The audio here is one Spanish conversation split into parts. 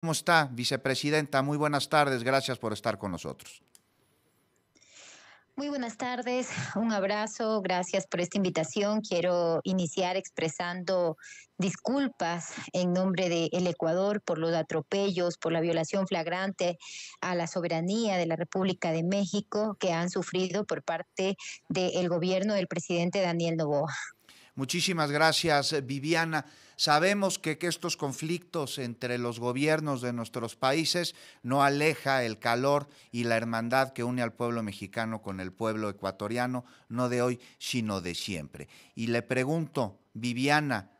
¿Cómo está, vicepresidenta? Muy buenas tardes, gracias por estar con nosotros. Muy buenas tardes, un abrazo, gracias por esta invitación. Quiero iniciar expresando disculpas en nombre del Ecuador por los atropellos, por la violación flagrante a la soberanía de la República de México que han sufrido por parte del gobierno del presidente Daniel Novoa. Muchísimas gracias, Viviana. Sabemos que, estos conflictos entre los gobiernos de nuestros países no aleja el calor y la hermandad que une al pueblo mexicano con el pueblo ecuatoriano, no de hoy, sino de siempre. Y le pregunto, Viviana,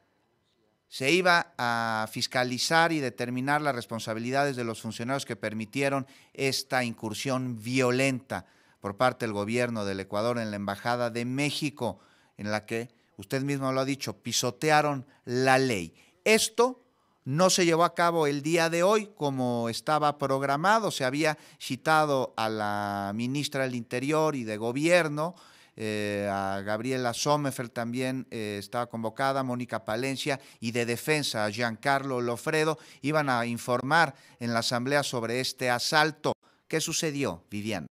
se iba a fiscalizar y determinar las responsabilidades de los funcionarios que permitieron esta incursión violenta por parte del gobierno del Ecuador en la Embajada de México, en la que usted mismo lo ha dicho, pisotearon la ley. Esto no se llevó a cabo el día de hoy como estaba programado, se había citado a la ministra del Interior y de Gobierno, eh, a Gabriela Sommerfeld también eh, estaba convocada, Mónica Palencia y de defensa, a Giancarlo Lofredo, iban a informar en la asamblea sobre este asalto. ¿Qué sucedió, Vivian?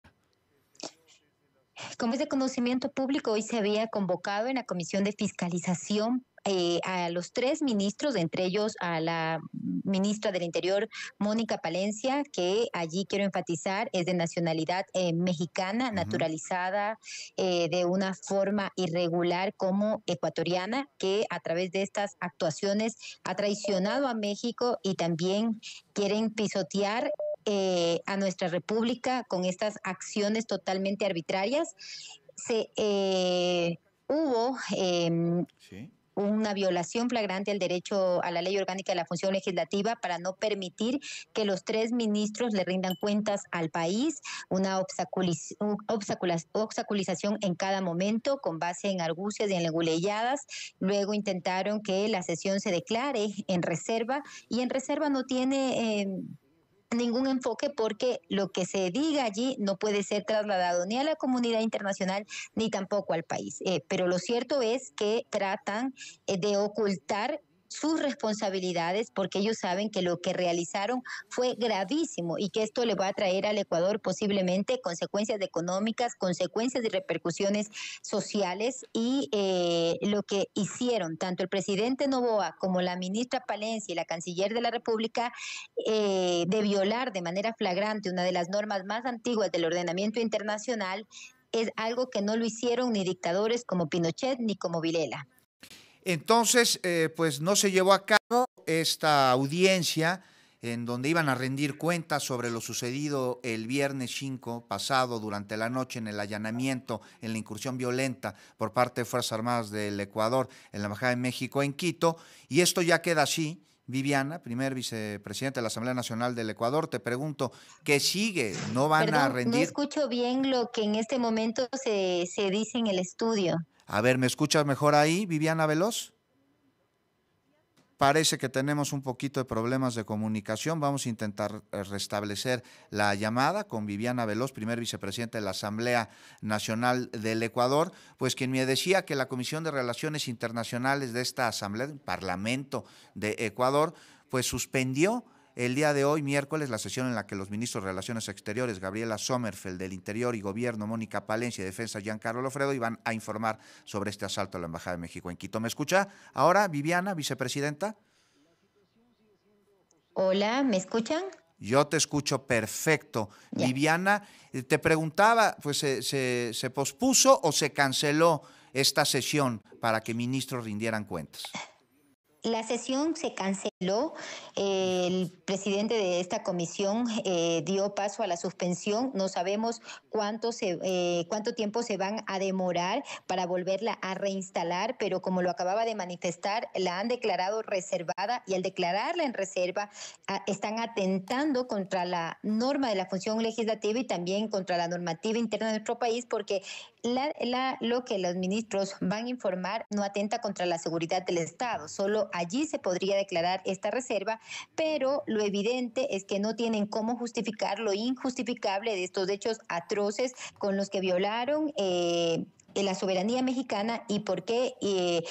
Como es de conocimiento público, hoy se había convocado en la Comisión de Fiscalización eh, a los tres ministros, entre ellos a la ministra del Interior, Mónica Palencia, que allí quiero enfatizar es de nacionalidad eh, mexicana, naturalizada eh, de una forma irregular como ecuatoriana, que a través de estas actuaciones ha traicionado a México y también quieren pisotear eh, a nuestra república con estas acciones totalmente arbitrarias. Eh, hubo em, una violación flagrante al derecho a la ley orgánica de la función legislativa para no permitir que los tres ministros le rindan cuentas al país, una obstaculización en cada momento con base en argucias y en leguleyadas. Luego intentaron que la sesión se declare en reserva y en reserva no tiene... Em, ningún enfoque porque lo que se diga allí no puede ser trasladado ni a la comunidad internacional ni tampoco al país. Eh, pero lo cierto es que tratan eh, de ocultar sus responsabilidades porque ellos saben que lo que realizaron fue gravísimo y que esto le va a traer al Ecuador posiblemente consecuencias económicas, consecuencias y repercusiones sociales y eh, lo que hicieron tanto el presidente Novoa como la ministra Palencia y la canciller de la República eh, de violar de manera flagrante una de las normas más antiguas del ordenamiento internacional es algo que no lo hicieron ni dictadores como Pinochet ni como Vilela. Entonces, eh, pues no se llevó a cabo esta audiencia en donde iban a rendir cuentas sobre lo sucedido el viernes 5 pasado durante la noche en el allanamiento, en la incursión violenta por parte de Fuerzas Armadas del Ecuador en la Embajada de México en Quito. Y esto ya queda así. Viviana, primer vicepresidente de la Asamblea Nacional del Ecuador, te pregunto, ¿qué sigue? ¿No van a rendir? No escucho bien lo que en este momento se, se dice en el estudio. A ver, ¿me escuchas mejor ahí, Viviana Veloz? Parece que tenemos un poquito de problemas de comunicación. Vamos a intentar eh, restablecer la llamada con Viviana Veloz, primer vicepresidente de la Asamblea Nacional del Ecuador, pues quien me decía que la Comisión de Relaciones Internacionales de esta Asamblea, Parlamento de Ecuador, pues suspendió el día de hoy, miércoles, la sesión en la que los ministros de Relaciones Exteriores, Gabriela Sommerfeld, del Interior y Gobierno, Mónica Palencia y Defensa, Giancarlo Lofredo, iban a informar sobre este asalto a la Embajada de México en Quito. ¿Me escucha ahora, Viviana, vicepresidenta? Hola, ¿me escuchan? Yo te escucho perfecto. Viviana, eh, te preguntaba, pues se, se pospuso o se canceló esta sesión para que ministros rindieran cuentas. La sesión se canceló, el presidente de esta comisión eh, dio paso a la suspensión, no sabemos cuánto, se, eh, cuánto tiempo se van a demorar para volverla a reinstalar, pero como lo acababa de manifestar, la han declarado reservada y al declararla en reserva ah, están atentando contra la norma de la función legislativa y también contra la normativa interna de nuestro país porque la, lo que los ministros van a informar no atenta contra la seguridad del Estado. Solo allí se podría declarar esta reserva, pero lo evidente es que no tienen cómo justificar lo injustificable de estos hechos atroces con los que violaron. Eh, la soberanía mexicana y por qué eh,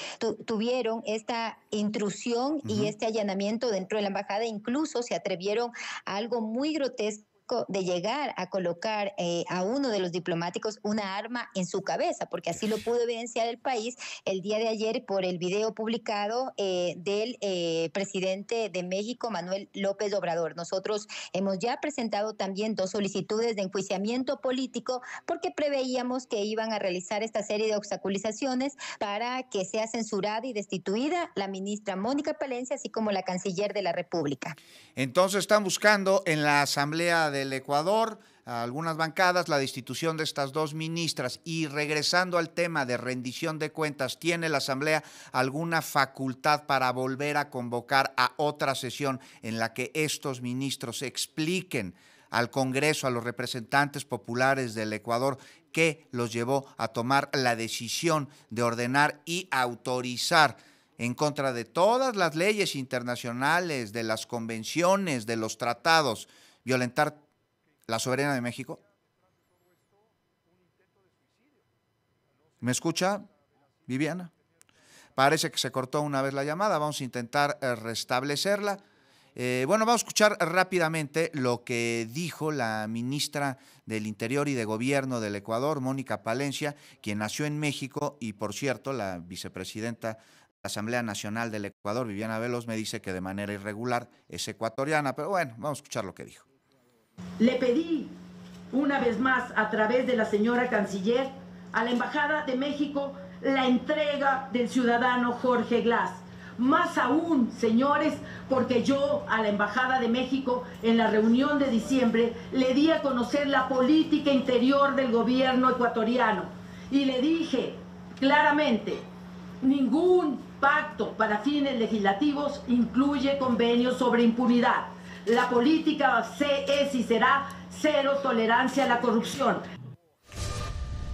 tuvieron esta intrusión y este allanamiento dentro de la embajada. Incluso se atrevieron a algo muy grotesco de llegar a colocar eh, a uno de los diplomáticos una arma en su cabeza, porque así lo pudo evidenciar el país el día de ayer por el video publicado eh, del eh, presidente de México, Manuel López Obrador. Nosotros hemos ya presentado también dos solicitudes de enjuiciamiento político porque preveíamos que iban a realizar esta serie de obstaculizaciones para que sea censurada y destituida la ministra Mónica Palencia, así como la canciller de la República. Entonces están buscando en la Asamblea de del Ecuador, algunas bancadas, la destitución de estas dos ministras. Y regresando al tema de rendición de cuentas, ¿tiene la Asamblea alguna facultad para volver a convocar a otra sesión en la que estos ministros expliquen al Congreso, a los representantes populares del Ecuador, qué los llevó a tomar la decisión de ordenar y autorizar en contra de todas las leyes internacionales, de las convenciones, de los tratados, violentar la soberana de México. ¿Me escucha, Viviana? Parece que se cortó una vez la llamada, vamos a intentar eh, restablecerla. Eh, bueno, vamos a escuchar rápidamente lo que dijo la ministra del Interior y de Gobierno del Ecuador, Mónica Palencia, quien nació en México y, por cierto, la vicepresidenta de la Asamblea Nacional del Ecuador, Viviana Velos, me dice que de manera irregular es ecuatoriana, pero bueno, vamos a escuchar lo que dijo. Le pedí una vez más a través de la señora canciller a la Embajada de México la entrega del ciudadano Jorge Glass. Más aún, señores, porque yo a la Embajada de México en la reunión de diciembre le di a conocer la política interior del gobierno ecuatoriano y le dije claramente, ningún pacto para fines legislativos incluye convenios sobre impunidad. La política se es y será cero tolerancia a la corrupción.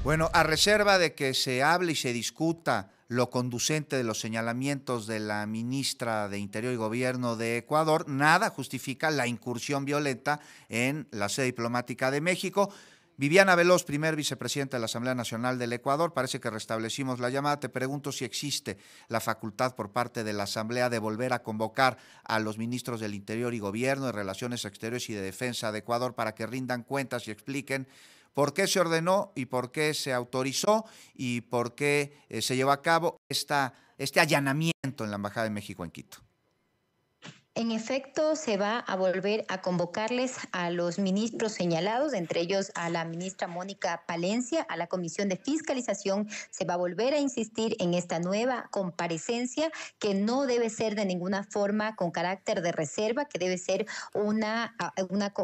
Bueno, a reserva de que se hable y se discuta lo conducente de los señalamientos de la ministra de Interior y Gobierno de Ecuador, nada justifica la incursión violenta en la sede diplomática de México. Viviana Veloz, primer vicepresidente de la Asamblea Nacional del Ecuador, parece que restablecimos la llamada. Te pregunto si existe la facultad por parte de la Asamblea de volver a convocar a los ministros del Interior y Gobierno, de Relaciones Exteriores y de Defensa de Ecuador para que rindan cuentas y expliquen por qué se ordenó y por qué se autorizó y por qué eh, se llevó a cabo esta, este allanamiento en la Embajada de México en Quito. En efecto, se va a volver a convocarles a los ministros señalados, entre ellos a la ministra Mónica Palencia, a la Comisión de Fiscalización. Se va a volver a insistir en esta nueva comparecencia que no debe ser de ninguna forma con carácter de reserva, que debe ser una,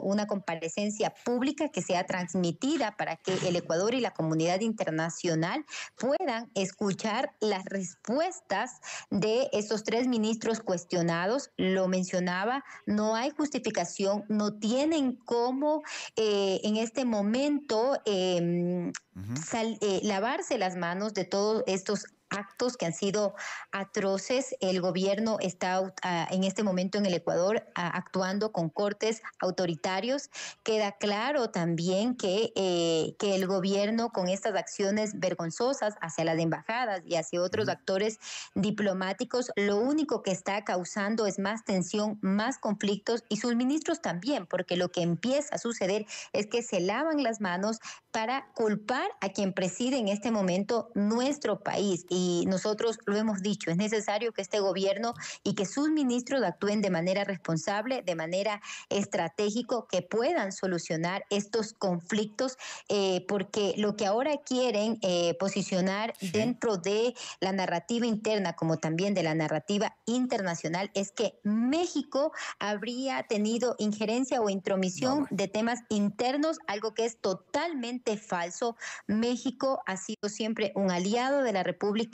una, comparecencia pública que sea transmitida para que el Ecuador y la comunidad internacional puedan escuchar las respuestas de estos tres ministros cuestionados. Lo mencionaba, no hay justificación, no tienen cómo eh, en este momento em, eh, lavarse las manos de todos estos actos que han sido atroces. El gobierno está ah, en este momento en el Ecuador ah, actuando con cortes autoritarios. Queda claro también que, eh, que el gobierno con estas acciones vergonzosas hacia las embajadas y hacia otros actores diplomáticos, lo único que está causando es más tensión, más conflictos y sus ministros también, porque lo que empieza a suceder es que se lavan las manos para culpar a quien preside en este momento nuestro país y nosotros lo hemos dicho, es necesario que este gobierno y que sus ministros actúen de manera responsable, de manera estratégico, que puedan solucionar estos conflictos, eh, porque lo que ahora quieren eh, posicionar dentro de la narrativa interna, como también de la narrativa internacional, es que México habría tenido injerencia o intromisión de temas internos, algo que es totalmente falso. México ha sido siempre un aliado de la República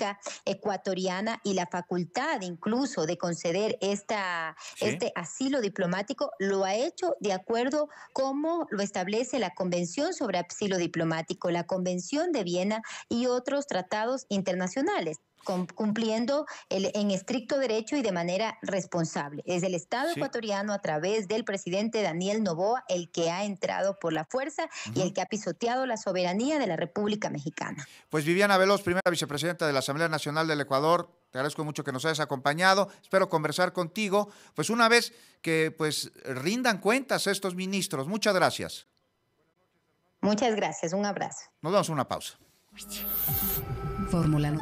Ecuatoriana y la facultad incluso de conceder esta, este asilo diplomático lo ha hecho de acuerdo como lo establece la Convención sobre Asilo Diplomático, la Convención de Viena y otros tratados internacionales cumpliendo en estricto derecho y de manera responsable. Es el Estado ecuatoriano a través del presidente Daniel Novoa el que ha entrado por la fuerza y el que ha pisoteado la soberanía de la República Mexicana. Pues Viviana Veloz, primera vicepresidenta de la Asamblea Nacional del Ecuador, te agradezco mucho que nos hayas acompañado, espero conversar contigo, pues una vez que pues rindan cuentas estos ministros. Muchas gracias. Muchas gracias, un abrazo. Nos damos una pausa. Fórmula